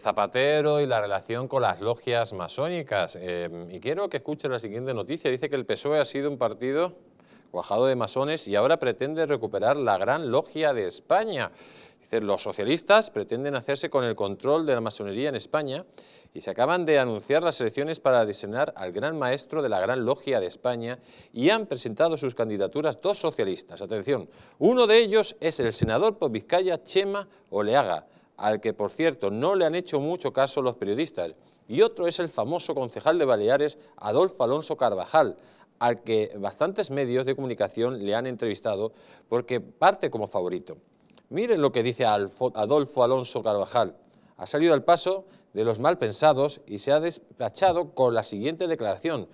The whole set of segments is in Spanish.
Zapatero y la relación con las logias masónicas. Em, y quiero que escuchen la siguiente noticia. Dice que el PSOE ha sido un partido cuajado de masones y ahora pretende recuperar la gran logia de España. Dice, los socialistas pretenden hacerse con el control de la masonería en España y se acaban de anunciar las elecciones para diseñar al gran maestro de la gran logia de España y han presentado sus candidaturas dos socialistas. Atención, uno de ellos es el senador por Vizcaya Chema Oleaga, al que por cierto no le han hecho mucho caso los periodistas, y otro es el famoso concejal de Baleares, Adolfo Alonso Carvajal, al que bastantes medios de comunicación le han entrevistado porque parte como favorito. Miren lo que dice Adolfo Alonso Carvajal. Ha salido al paso de los mal pensados y se ha despachado con la siguiente declaración.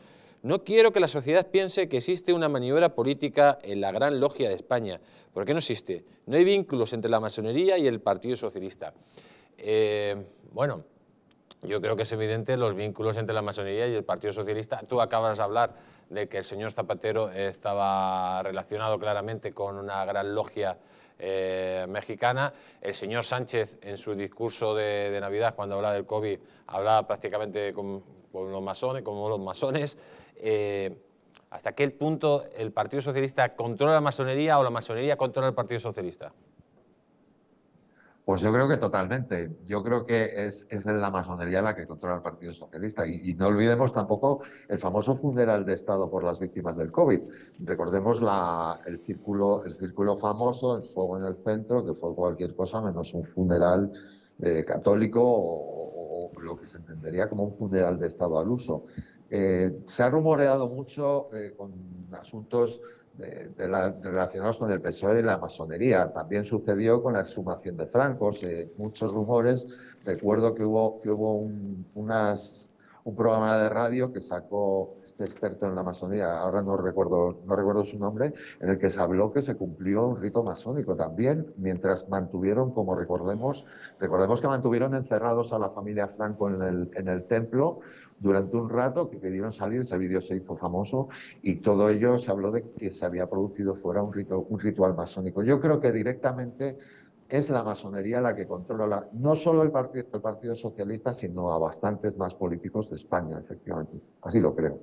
No quiero que la sociedad piense que existe una maniobra política en la gran logia de España, porque no existe. No hay vínculos entre la masonería y el Partido Socialista. Eh, bueno, yo creo que es evidente los vínculos entre la masonería y el Partido Socialista. Tú acabas de hablar de que el señor Zapatero estaba relacionado claramente con una gran logia eh, mexicana. El señor Sánchez, en su discurso de, Navidad, cuando hablaba del COVID, hablaba prácticamente con, los masones, como los masones. Eh, ¿Hasta qué punto el Partido Socialista controla la masonería o la masonería controla el Partido Socialista? Pues yo creo que totalmente. Yo creo que es, la masonería la que controla el Partido Socialista. Y, no olvidemos tampoco el famoso funeral de Estado por las víctimas del COVID. Recordemos el, círculo, el círculo famoso, el fuego en el centro, que fue cualquier cosa menos un funeral eh, católico o, lo que se entendería como un funeral de Estado al uso. Eh, se ha rumoreado mucho eh, con asuntos de, relacionados con el PSOE y la masonería. También sucedió con la exhumación de francos, eh, muchos rumores. Recuerdo que hubo, que hubo unas un programa de radio que sacó este experto en la masonía, ahora no recuerdo, no recuerdo su nombre, en el que se habló que se cumplió un rito masónico también, mientras mantuvieron, como recordemos, recordemos que mantuvieron encerrados a la familia Franco en el, en el templo durante un rato, que pidieron salir, ese vídeo se hizo famoso, y todo ello se habló de que se había producido fuera un, rito, un ritual masónico. Yo creo que directamente es la masonería la que controla no solo el partido, el partido Socialista, sino a bastantes más políticos de España, efectivamente. Así lo creo.